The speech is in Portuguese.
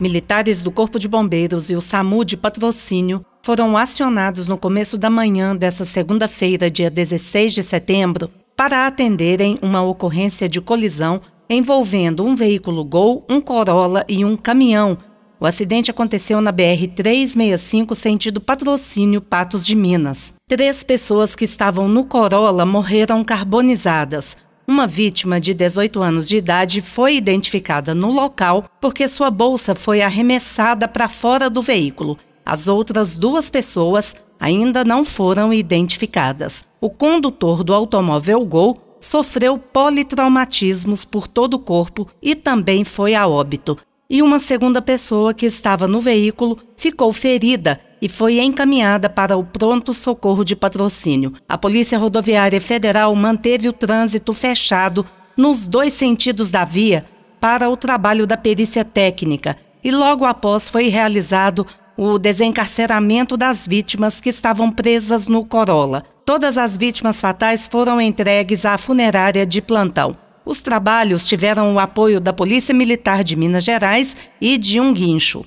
Militares do Corpo de Bombeiros e o SAMU de patrocínio foram acionados no começo da manhã desta segunda-feira, dia 16 de setembro, para atenderem uma ocorrência de colisão envolvendo um veículo Gol, um Corolla e um caminhão. O acidente aconteceu na BR-365, sentido patrocínio Patos de Minas. Três pessoas que estavam no Corolla morreram carbonizadas. Uma vítima de 18 anos de idade foi identificada no local porque sua bolsa foi arremessada para fora do veículo. As outras duas pessoas ainda não foram identificadas. O condutor do automóvel Gol sofreu politraumatismos por todo o corpo e também foi a óbito. E uma segunda pessoa que estava no veículo ficou ferida e foi encaminhada para o pronto-socorro de patrocínio. A Polícia Rodoviária Federal manteve o trânsito fechado nos dois sentidos da via para o trabalho da perícia técnica e logo após foi realizado o desencarceramento das vítimas que estavam presas no Corolla. Todas as vítimas fatais foram entregues à funerária de plantão. Os trabalhos tiveram o apoio da Polícia Militar de Minas Gerais e de um guincho.